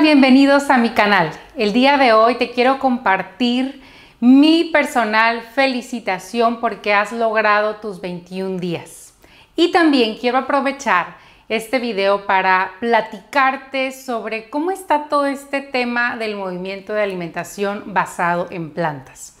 Bienvenidos a mi canal. El día de hoy te quiero compartir mi personal felicitación porque has logrado tus 21 días. Y también quiero aprovechar este video para platicarte sobre cómo está todo este tema del movimiento de alimentación basado en plantas.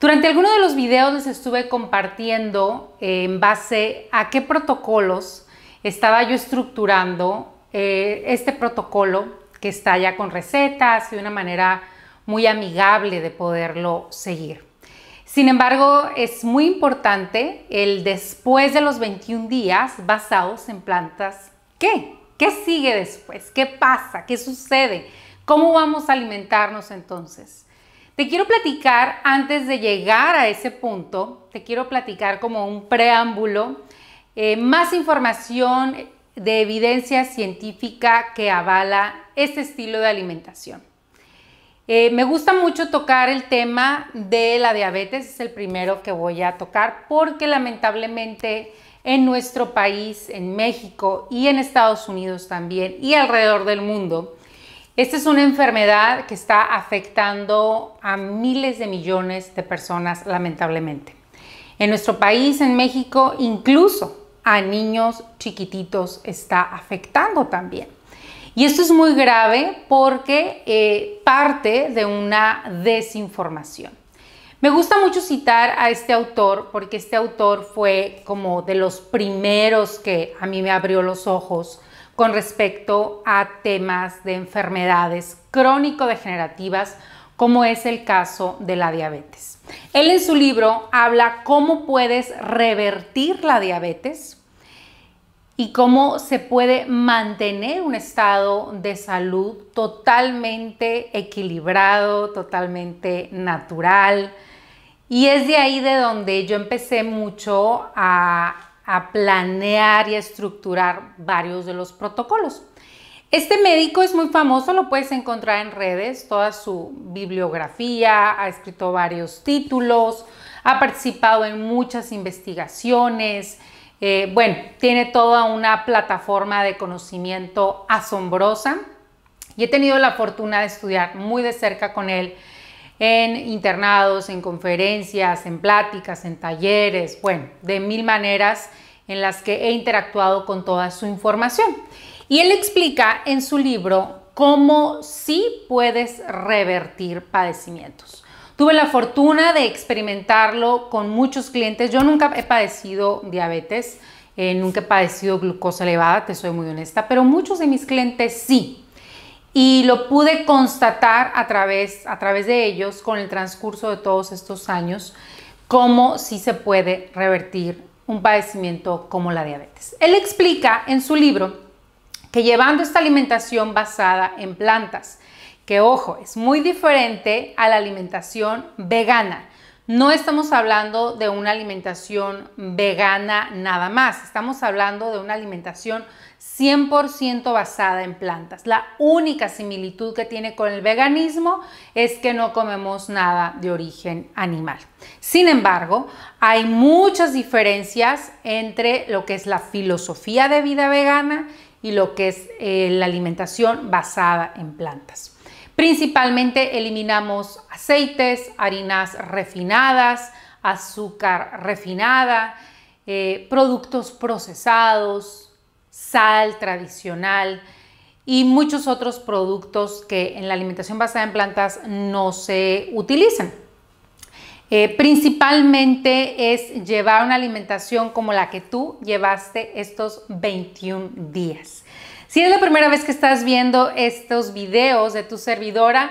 Durante algunos de los videos les estuve compartiendo eh, en base a qué protocolos estaba yo estructurando eh, este protocolo que está ya con recetas y una manera muy amigable de poderlo seguir. Sin embargo, es muy importante el después de los 21 días basados en plantas. ¿Qué? ¿Qué sigue después? ¿Qué pasa? ¿Qué sucede? ¿Cómo vamos a alimentarnos entonces? Te quiero platicar, antes de llegar a ese punto, te quiero platicar como un preámbulo, eh, más información de evidencia científica que avala este estilo de alimentación. Eh, me gusta mucho tocar el tema de la diabetes, es el primero que voy a tocar porque lamentablemente en nuestro país, en México y en Estados Unidos también y alrededor del mundo, esta es una enfermedad que está afectando a miles de millones de personas lamentablemente. En nuestro país, en México, incluso a niños chiquititos está afectando también. Y esto es muy grave porque eh, parte de una desinformación. Me gusta mucho citar a este autor porque este autor fue como de los primeros que a mí me abrió los ojos con respecto a temas de enfermedades crónico-degenerativas como es el caso de la diabetes. Él en su libro habla cómo puedes revertir la diabetes y cómo se puede mantener un estado de salud totalmente equilibrado, totalmente natural. Y es de ahí de donde yo empecé mucho a, planear y a estructurar varios de los protocolos. Este médico es muy famoso, lo puedes encontrar en redes, toda su bibliografía, ha escrito varios títulos, ha participado en muchas investigaciones, eh, bueno, tiene toda una plataforma de conocimiento asombrosa y he tenido la fortuna de estudiar muy de cerca con él en internados, en conferencias, en pláticas, en talleres, bueno, de mil maneras en las que he interactuado con toda su información. Y él explica en su libro cómo sí puedes revertir padecimientos. Tuve la fortuna de experimentarlo con muchos clientes. Yo nunca he padecido diabetes, eh, nunca he padecido glucosa elevada, te soy muy honesta, pero muchos de mis clientes sí. Y lo pude constatar a través, a través de ellos con el transcurso de todos estos años, cómo sí se puede revertir un padecimiento como la diabetes. Él explica en su libro que llevando esta alimentación basada en plantas, que ojo, es muy diferente a la alimentación vegana. No estamos hablando de una alimentación vegana nada más, estamos hablando de una alimentación 100% basada en plantas. La única similitud que tiene con el veganismo es que no comemos nada de origen animal. Sin embargo, hay muchas diferencias entre lo que es la filosofía de vida vegana y lo que es eh, la alimentación basada en plantas. Principalmente eliminamos aceites, harinas refinadas, azúcar refinada, eh, productos procesados, sal tradicional y muchos otros productos que en la alimentación basada en plantas no se utilizan. Eh, principalmente es llevar una alimentación como la que tú llevaste estos 21 días. Si es la primera vez que estás viendo estos videos de tu servidora,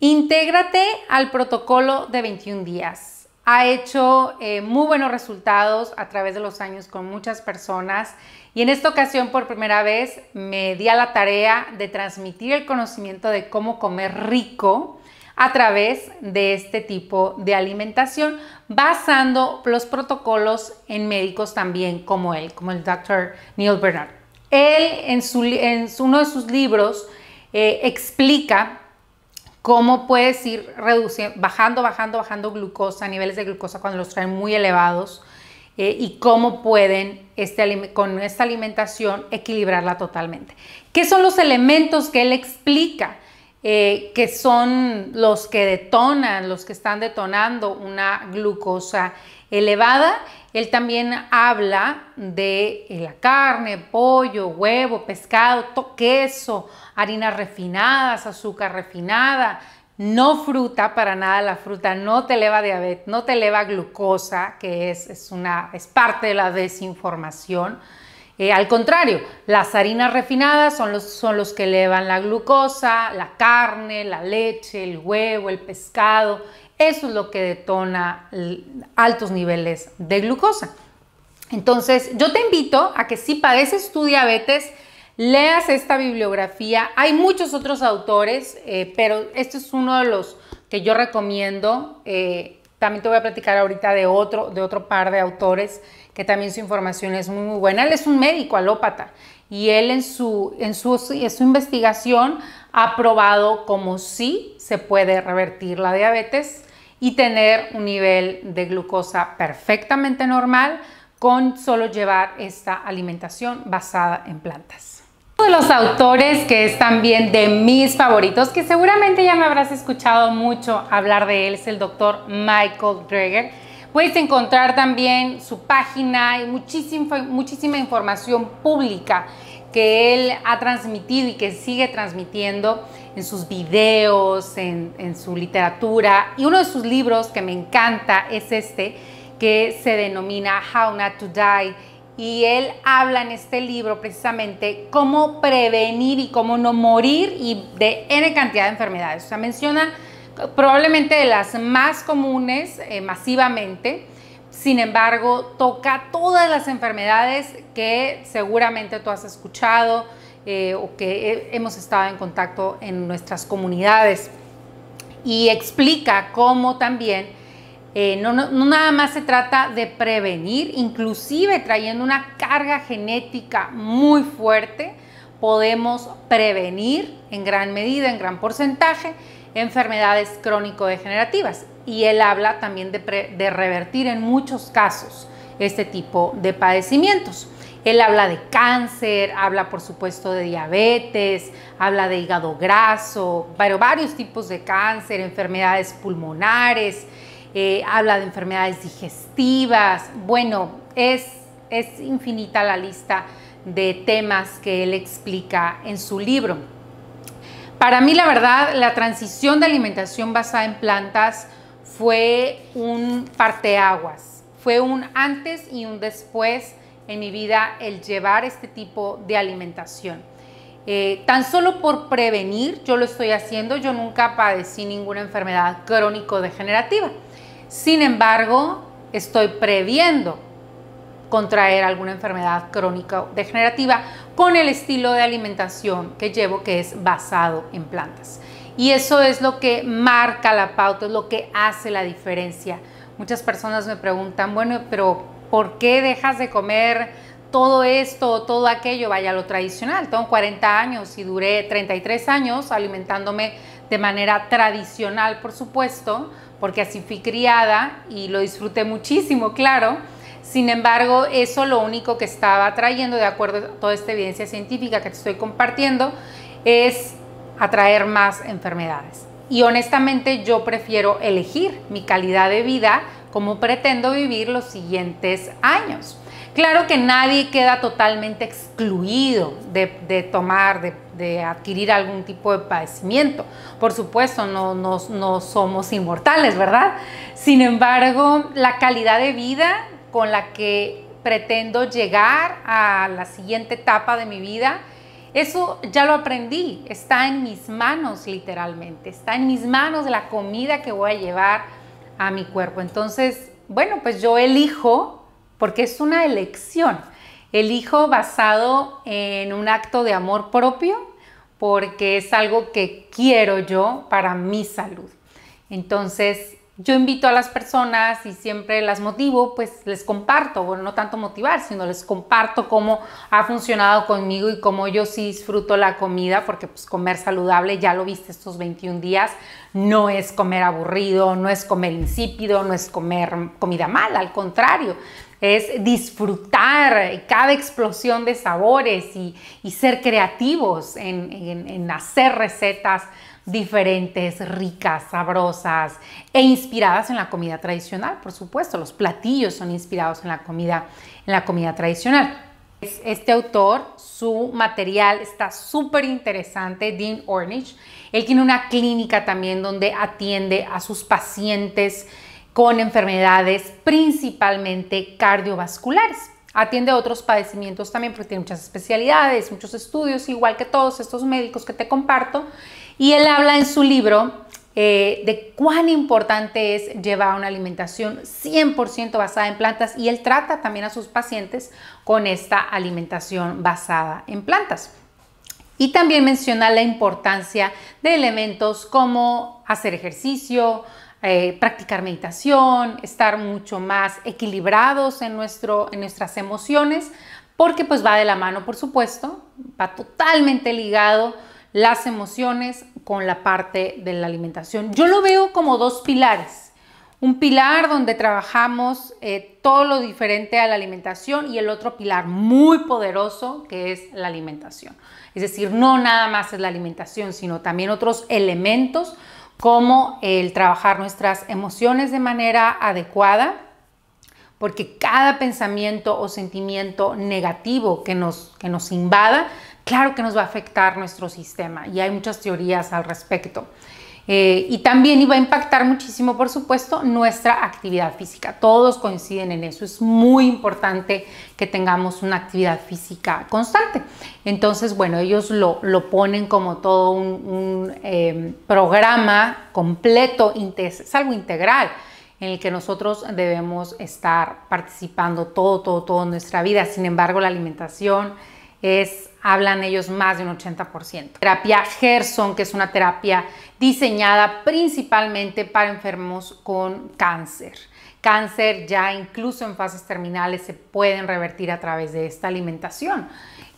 intégrate al protocolo de 21 días. Ha hecho eh, muy buenos resultados a través de los años con muchas personas y en esta ocasión por primera vez me di a la tarea de transmitir el conocimiento de cómo comer rico a través de este tipo de alimentación, basando los protocolos en médicos también como él, como el doctor Neil Bernard. Él en, uno de sus libros eh, explica cómo puedes ir reduciendo, bajando, bajando, bajando glucosa, niveles de glucosa cuando los traen muy elevados eh, y cómo pueden este con esta alimentación equilibrarla totalmente. ¿Qué son los elementos que él explica? Eh, que son los que detonan, los que están detonando una glucosa elevada. Él también habla de eh, la carne, pollo, huevo, pescado, queso, harinas refinadas, azúcar refinada, no fruta, para nada la fruta no te eleva diabetes, no te eleva glucosa, que es, una, es parte de la desinformación. Eh, al contrario, las harinas refinadas son los, que elevan la glucosa, la carne, la leche, el huevo, el pescado. Eso es lo que detona altos niveles de glucosa. Entonces, yo te invito a que si padeces tu diabetes, leas esta bibliografía. Hay muchos otros autores, eh, pero este es uno de los que yo recomiendo. Eh, también te voy a platicar ahorita de de otro par de autores que también su información es muy, muy buena. Él es un médico alópata y él en su, en su, en su investigación ha probado como sí se puede revertir la diabetes y tener un nivel de glucosa perfectamente normal con solo llevar esta alimentación basada en plantas. Uno de los autores que es también de mis favoritos, que seguramente ya me habrás escuchado mucho hablar de él, es el doctor Michael Greger Puedes encontrar también su página y muchísima, información pública que él ha transmitido y que sigue transmitiendo en sus videos, en, su literatura. Y uno de sus libros que me encanta es este, que se denomina How Not to Die y él habla en este libro precisamente cómo prevenir y cómo no morir y de N cantidad de enfermedades. O sea, menciona probablemente de las más comunes eh, masivamente. Sin embargo, toca todas las enfermedades que seguramente tú has escuchado eh, o que hemos estado en contacto en nuestras comunidades. Y explica cómo también eh, no, no nada más se trata de prevenir, inclusive trayendo una carga genética muy fuerte, podemos prevenir en gran medida, en gran porcentaje, enfermedades crónico-degenerativas. Y él habla también de, revertir en muchos casos este tipo de padecimientos. Él habla de cáncer, habla por supuesto de diabetes, habla de hígado graso, varios tipos de cáncer, enfermedades pulmonares, eh, habla de enfermedades digestivas. Bueno, es infinita la lista de temas que él explica en su libro. Para mí, la verdad, la transición de alimentación basada en plantas fue un parteaguas, fue un antes y un después en mi vida el llevar este tipo de alimentación. Eh, tan solo por prevenir, yo lo estoy haciendo, yo nunca padecí ninguna enfermedad crónico-degenerativa. Sin embargo, estoy previendo contraer alguna enfermedad crónico degenerativa con el estilo de alimentación que llevo que es basado en plantas. Y eso es lo que marca la pauta, es lo que hace la diferencia. Muchas personas me preguntan, bueno, pero ¿por qué dejas de comer todo esto todo aquello? Vaya, lo tradicional. Tengo 40 años y duré 33 años alimentándome de manera tradicional, por supuesto, porque así fui criada y lo disfruté muchísimo, claro sin embargo, eso lo único que estaba trayendo, de acuerdo a toda esta evidencia científica que te estoy compartiendo, es atraer más enfermedades. Y honestamente yo prefiero elegir mi calidad de vida como pretendo vivir los siguientes años. Claro que nadie queda totalmente excluido de, tomar, de, adquirir algún tipo de padecimiento. Por supuesto, no somos inmortales, ¿verdad? Sin embargo, la calidad de vida con la que pretendo llegar a la siguiente etapa de mi vida. Eso ya lo aprendí, está en mis manos literalmente, está en mis manos la comida que voy a llevar a mi cuerpo. Entonces, bueno, pues yo elijo, porque es una elección, elijo basado en un acto de amor propio, porque es algo que quiero yo para mi salud. Entonces, yo invito a las personas y siempre las motivo, pues les comparto, bueno, no tanto motivar, sino les comparto cómo ha funcionado conmigo y cómo yo sí disfruto la comida, porque pues, comer saludable, ya lo viste estos 21 días, no es comer aburrido, no es comer insípido, no es comer comida mala, al contrario, es disfrutar cada explosión de sabores y, ser creativos en hacer recetas diferentes, ricas, sabrosas e inspiradas en la comida tradicional, por supuesto. Los platillos son inspirados en la comida, en la comida tradicional. Este autor, su material está súper interesante, Dean Ornish. Él tiene una clínica también donde atiende a sus pacientes con enfermedades principalmente cardiovasculares. Atiende otros padecimientos también porque tiene muchas especialidades, muchos estudios, igual que todos estos médicos que te comparto. Y él habla en su libro eh, de cuán importante es llevar una alimentación 100% basada en plantas y él trata también a sus pacientes con esta alimentación basada en plantas. Y también menciona la importancia de elementos como hacer ejercicio, eh, practicar meditación, estar mucho más equilibrados en, nuestro, en nuestras emociones, porque pues va de la mano, por supuesto, va totalmente ligado las emociones con la parte de la alimentación. Yo lo veo como dos pilares. Un pilar donde trabajamos eh, todo lo diferente a la alimentación y el otro pilar muy poderoso que es la alimentación. Es decir, no nada más es la alimentación, sino también otros elementos como el trabajar nuestras emociones de manera adecuada, porque cada pensamiento o sentimiento negativo que nos, que nos invada, claro que nos va a afectar nuestro sistema y hay muchas teorías al respecto. Eh, y también iba a impactar muchísimo, por supuesto, nuestra actividad física. Todos coinciden en eso. Es muy importante que tengamos una actividad física constante. Entonces, bueno, ellos lo, ponen como todo un, em, programa completo, es algo integral en el que nosotros debemos estar participando todo, todo, todo nuestra vida. Sin embargo, la alimentación es, hablan ellos más de un 80%. Terapia Gerson, que es una terapia diseñada principalmente para enfermos con cáncer. Cáncer ya incluso en fases terminales se pueden revertir a través de esta alimentación.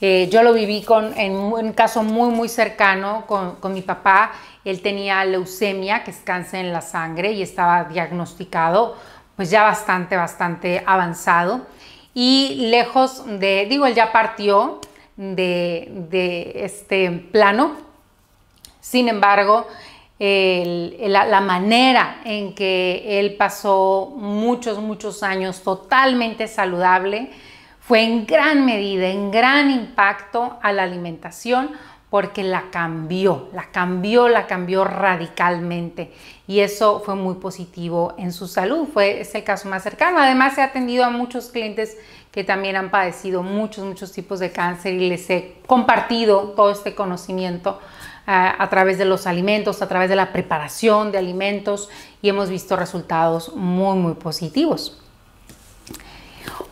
Eh, yo lo viví en un caso muy, muy cercano con, mi papá. Él tenía leucemia, que es cáncer en la sangre, y estaba diagnosticado pues ya bastante, bastante avanzado. Y lejos de, digo, él ya partió de, de este plano. Sin embargo, la, manera en que él pasó muchos, muchos años totalmente saludable fue en gran medida, en gran impacto a la alimentación porque la cambió, la cambió, la cambió radicalmente y eso fue muy positivo en su salud, fue, ese caso más cercano. Además he atendido a muchos clientes que también han padecido muchos, muchos tipos de cáncer y les he compartido todo este conocimiento a, través de los alimentos, a través de la preparación de alimentos y hemos visto resultados muy, muy positivos.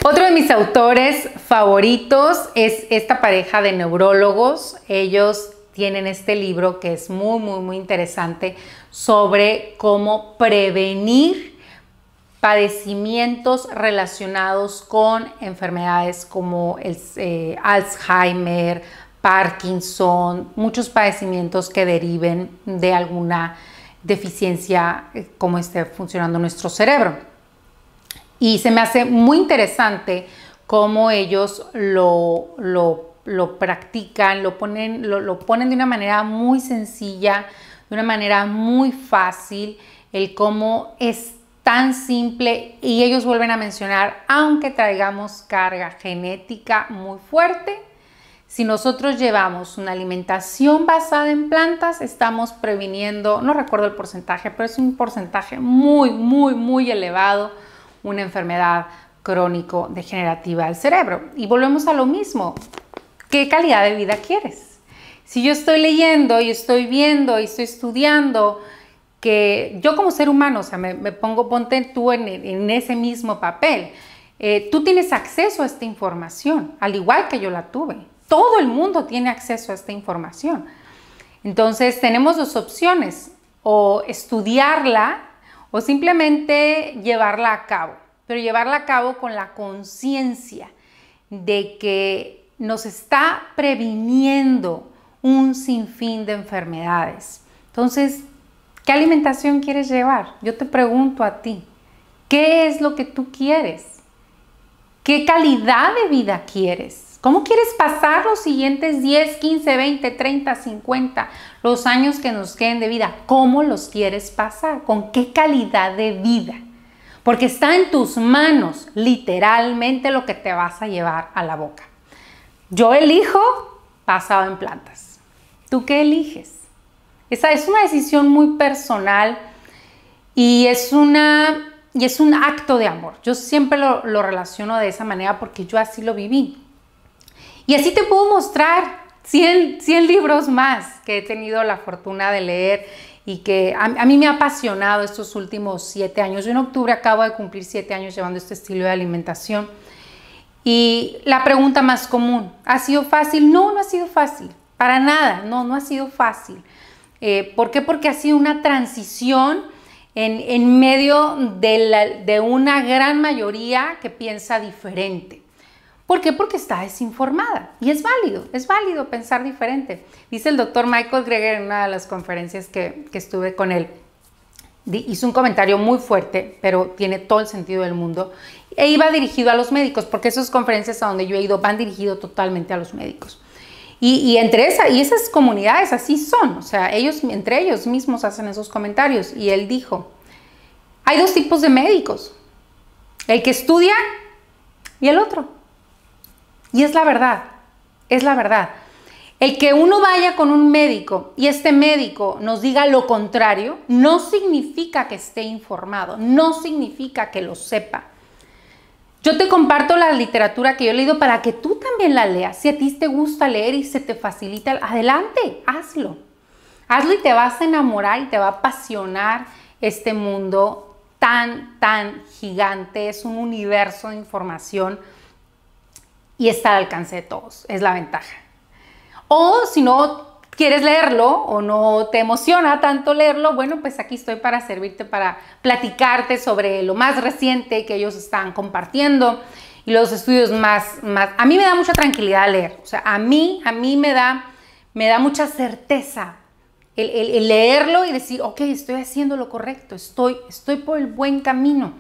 Otro de mis autores favoritos es esta pareja de neurólogos. Ellos tienen este libro que es muy, muy, muy interesante sobre cómo prevenir padecimientos relacionados con enfermedades como el, eh, Alzheimer, Parkinson, muchos padecimientos que deriven de alguna deficiencia eh, como esté funcionando nuestro cerebro. Y se me hace muy interesante cómo ellos lo, practican, lo ponen, lo ponen de una manera muy sencilla, de una manera muy fácil, el cómo es tan simple y ellos vuelven a mencionar, aunque traigamos carga genética muy fuerte, si nosotros llevamos una alimentación basada en plantas, estamos previniendo, no recuerdo el porcentaje, pero es un porcentaje muy, muy, muy elevado, una enfermedad crónico-degenerativa del cerebro. Y volvemos a lo mismo. ¿Qué calidad de vida quieres? Si yo estoy leyendo y estoy viendo y estoy estudiando, que yo como ser humano, o sea, me, pongo, ponte tú en, ese mismo papel. Eh, tú tienes acceso a esta información, al igual que yo la tuve todo el mundo tiene acceso a esta información. Entonces tenemos dos opciones, o estudiarla o simplemente llevarla a cabo, pero llevarla a cabo con la conciencia de que nos está previniendo un sinfín de enfermedades. Entonces, ¿qué alimentación quieres llevar? Yo te pregunto a ti, ¿qué es lo que tú quieres? ¿Qué calidad de vida quieres? ¿Cómo quieres pasar los siguientes 10, 15, 20, 30, 50, los años que nos queden de vida? ¿Cómo los quieres pasar? ¿Con qué calidad de vida? Porque está en tus manos literalmente lo que te vas a llevar a la boca. Yo elijo pasado en plantas. ¿Tú qué eliges? Esa es una decisión muy personal y es una y es un acto de amor. Yo siempre lo, relaciono de esa manera porque yo así lo viví. Y así te puedo mostrar 100, libros más que he tenido la fortuna de leer y que a, mí me ha apasionado estos últimos siete años. Yo en octubre acabo de cumplir siete años llevando este estilo de alimentación. Y la pregunta más común, ¿ha sido fácil? No, no ha sido fácil, para nada, no, no ha sido fácil. Eh, ¿Por qué? Porque ha sido una transición en, medio de una gran mayoría que piensa diferente. ¿Por qué? Porque está desinformada. Y es válido, es válido pensar diferente. Dice el doctor Michael Greger en una de las conferencias que, estuve con él. hizo un comentario muy fuerte, pero tiene todo el sentido del mundo. E iba dirigido a los médicos, porque esas conferencias a donde yo he ido van dirigido totalmente a los médicos. Y, entre esa, y esas comunidades así son, o sea, ellos, entre ellos mismos hacen esos comentarios. Y él dijo, hay dos tipos de médicos, el que estudia y el otro. Y es la verdad, es la verdad. El que uno vaya con un médico y este médico nos diga lo contrario, no significa que esté informado, no significa que lo sepa. Yo te comparto la literatura que yo he leído para que tú también la leas. Si a ti te gusta leer y se te facilita, adelante, hazlo. Hazlo y te vas a enamorar y te va a apasionar este mundo tan, tan gigante. Es un universo de información y está al alcance de todos, es la ventaja. O si no quieres leerlo o no te emociona tanto leerlo, bueno, pues aquí estoy para servirte, para platicarte sobre lo más reciente que ellos están compartiendo y los estudios más, más. A mí me da mucha tranquilidad leer, o sea, a mí, a mí me da, me da mucha certeza el, leerlo y decir, ok, estoy haciendo lo correcto, estoy, estoy por el buen camino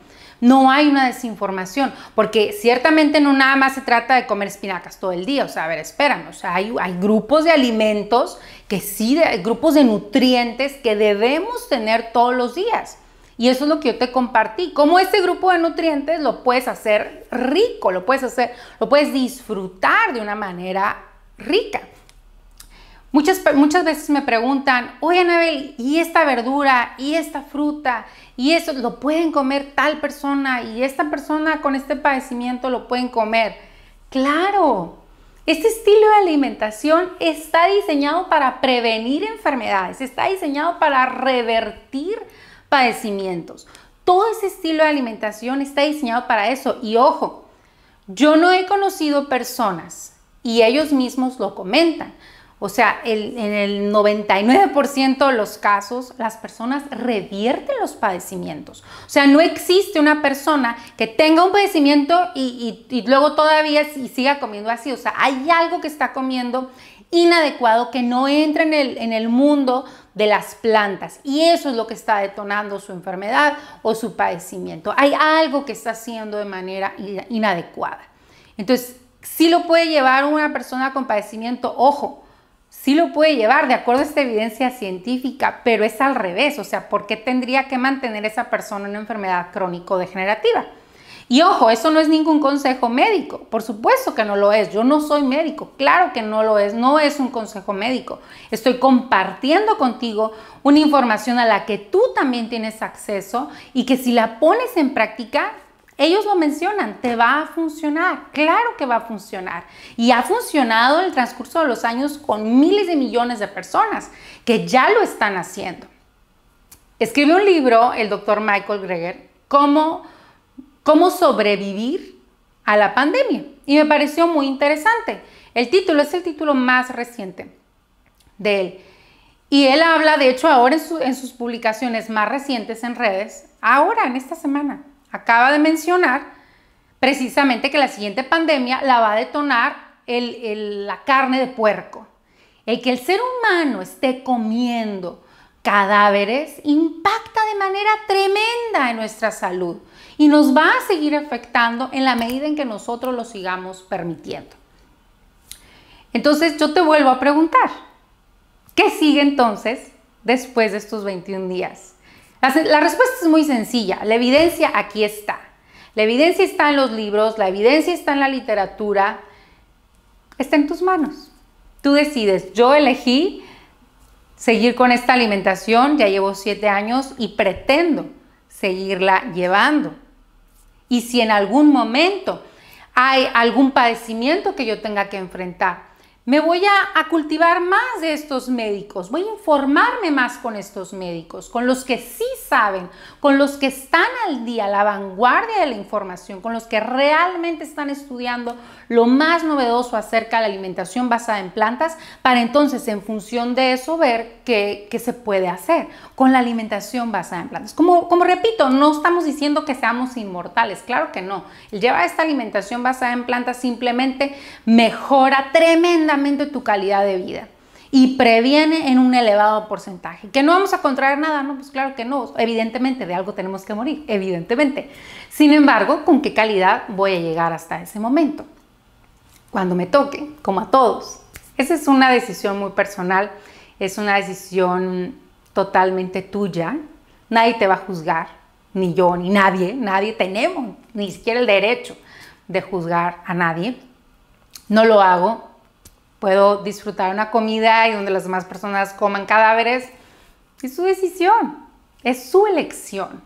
no hay una desinformación, porque ciertamente no nada más se trata de comer espinacas todo el día, o sea, a ver, espéranos, hay, grupos de alimentos que sí, de, grupos de nutrientes que debemos tener todos los días. Y eso es lo que yo te compartí. Cómo este grupo de nutrientes lo puedes hacer rico, lo puedes hacer, lo puedes disfrutar de una manera rica. Muchas, veces me preguntan, oye Anabel, ¿y esta verdura? ¿Y esta fruta? ¿Y eso lo pueden comer tal persona? ¿Y esta persona con este padecimiento lo pueden comer? Claro, este estilo de alimentación está diseñado para prevenir enfermedades, está diseñado para revertir padecimientos. Todo ese estilo de alimentación está diseñado para eso. Y ojo, yo no he conocido personas y ellos mismos lo comentan o sea, el, en el 99% de los casos, las personas revierten los padecimientos. O sea, no existe una persona que tenga un padecimiento y, luego todavía siga comiendo así. O sea, hay algo que está comiendo inadecuado que no entra en el, en el mundo de las plantas y eso es lo que está detonando su enfermedad o su padecimiento. Hay algo que está haciendo de manera inadecuada. Entonces, si lo puede llevar una persona con padecimiento, ojo, sí lo puede llevar de acuerdo a esta evidencia científica, pero es al revés, o sea, ¿por qué tendría que mantener esa persona en una enfermedad crónico-degenerativa? Y ojo, eso no es ningún consejo médico, por supuesto que no lo es, yo no soy médico, claro que no lo es, no es un consejo médico, estoy compartiendo contigo una información a la que tú también tienes acceso y que si la pones en práctica ellos lo mencionan, te va a funcionar, claro que va a funcionar. Y ha funcionado en el transcurso de los años con miles de millones de personas que ya lo están haciendo. Escribe un libro el doctor Michael Greger, cómo, cómo sobrevivir a la pandemia. Y me pareció muy interesante. El título es el título más reciente de él. Y él habla, de hecho, ahora en sus publicaciones más recientes en redes, ahora, en esta semana, acaba de mencionar, precisamente que la siguiente pandemia la va a detonar la carne de puerco. El que el ser humano esté comiendo cadáveres impacta de manera tremenda en nuestra salud y nos va a seguir afectando en la medida en que nosotros lo sigamos permitiendo. Entonces yo te vuelvo a preguntar, ¿qué sigue entonces después de estos 21 días? La, respuesta es muy sencilla, la evidencia aquí está. La evidencia está en los libros, la evidencia está en la literatura, está en tus manos. Tú decides, yo elegí seguir con esta alimentación, ya llevo siete años y pretendo seguirla llevando. Y si en algún momento hay algún padecimiento que yo tenga que enfrentar, me voy a, cultivar más de estos médicos, voy a informarme más con estos médicos, con los que sí saben, con los que están al día, la vanguardia de la información, con los que realmente están estudiando lo más novedoso acerca de la alimentación basada en plantas, para entonces en función de eso ver qué, se puede hacer con la alimentación basada en plantas. Como, como repito, no estamos diciendo que seamos inmortales, claro que no. El llevar esta alimentación basada en plantas simplemente mejora tremenda de tu calidad de vida y previene en un elevado porcentaje. ¿Que no vamos a contraer nada? No, pues claro que no. Evidentemente, de algo tenemos que morir, evidentemente. Sin embargo, ¿con qué calidad voy a llegar hasta ese momento? Cuando me toque, como a todos. Esa es una decisión muy personal, es una decisión totalmente tuya. Nadie te va a juzgar, ni yo, ni nadie. Nadie tenemos, ni siquiera el derecho de juzgar a nadie. No lo hago, puedo disfrutar una comida y donde las demás personas coman cadáveres. Es su decisión, es su elección.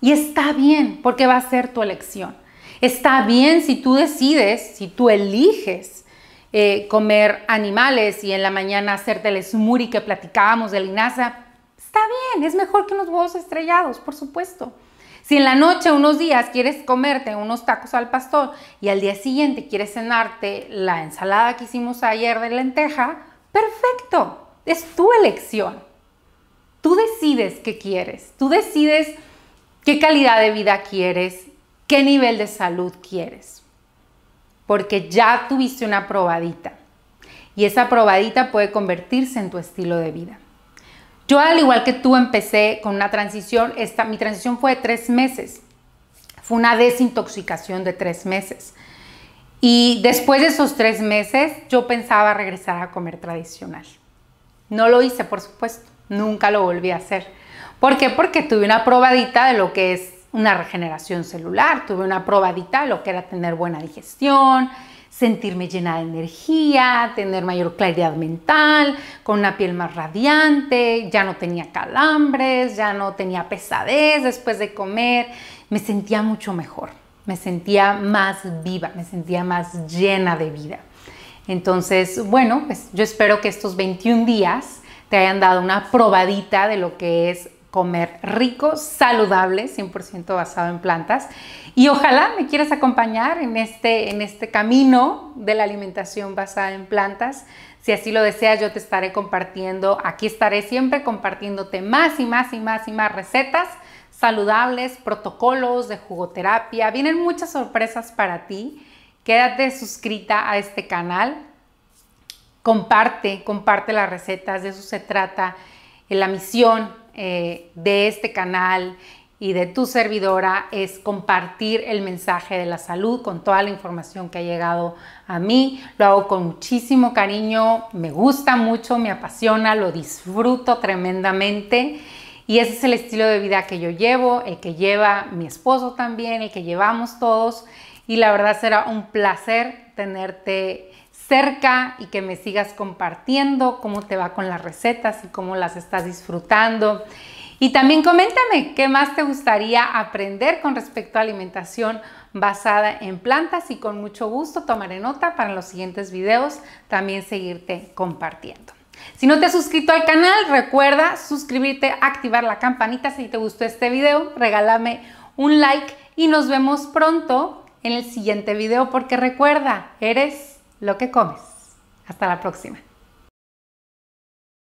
Y está bien, porque va a ser tu elección. Está bien si tú decides, si tú eliges eh, comer animales y en la mañana hacerte el smoothie que platicábamos de linaza. Está bien, es mejor que unos huevos estrellados, por supuesto. Si en la noche, unos días, quieres comerte unos tacos al pastor y al día siguiente quieres cenarte la ensalada que hicimos ayer de lenteja, perfecto, es tu elección. Tú decides qué quieres, tú decides qué calidad de vida quieres, qué nivel de salud quieres, porque ya tuviste una probadita y esa probadita puede convertirse en tu estilo de vida. Yo, al igual que tú, empecé con una transición. Esta, mi transición fue de tres meses. Fue una desintoxicación de tres meses. Y después de esos tres meses, yo pensaba regresar a comer tradicional. No lo hice, por supuesto. Nunca lo volví a hacer. ¿Por qué? Porque tuve una probadita de lo que es una regeneración celular, tuve una probadita de lo que era tener buena digestión, sentirme llena de energía, tener mayor claridad mental, con una piel más radiante, ya no tenía calambres, ya no tenía pesadez después de comer, me sentía mucho mejor, me sentía más viva, me sentía más llena de vida. Entonces, bueno, pues yo espero que estos 21 días te hayan dado una probadita de lo que es comer rico, saludable, 100% basado en plantas. Y ojalá me quieras acompañar en este, en este camino de la alimentación basada en plantas. Si así lo deseas, yo te estaré compartiendo, aquí estaré siempre compartiéndote más y más y más y más recetas saludables, protocolos de jugoterapia. Vienen muchas sorpresas para ti. Quédate suscrita a este canal. Comparte, comparte las recetas, de eso se trata, la misión eh, de este canal y de tu servidora es compartir el mensaje de la salud con toda la información que ha llegado a mí. Lo hago con muchísimo cariño, me gusta mucho, me apasiona, lo disfruto tremendamente. Y ese es el estilo de vida que yo llevo, el que lleva mi esposo también, el que llevamos todos. Y la verdad será un placer tenerte cerca y que me sigas compartiendo cómo te va con las recetas y cómo las estás disfrutando. Y también coméntame qué más te gustaría aprender con respecto a alimentación basada en plantas y con mucho gusto tomaré nota para los siguientes videos, también seguirte compartiendo. Si no te has suscrito al canal, recuerda suscribirte, activar la campanita si te gustó este video, regálame un like y nos vemos pronto en el siguiente video porque recuerda, eres lo que comes. Hasta la próxima.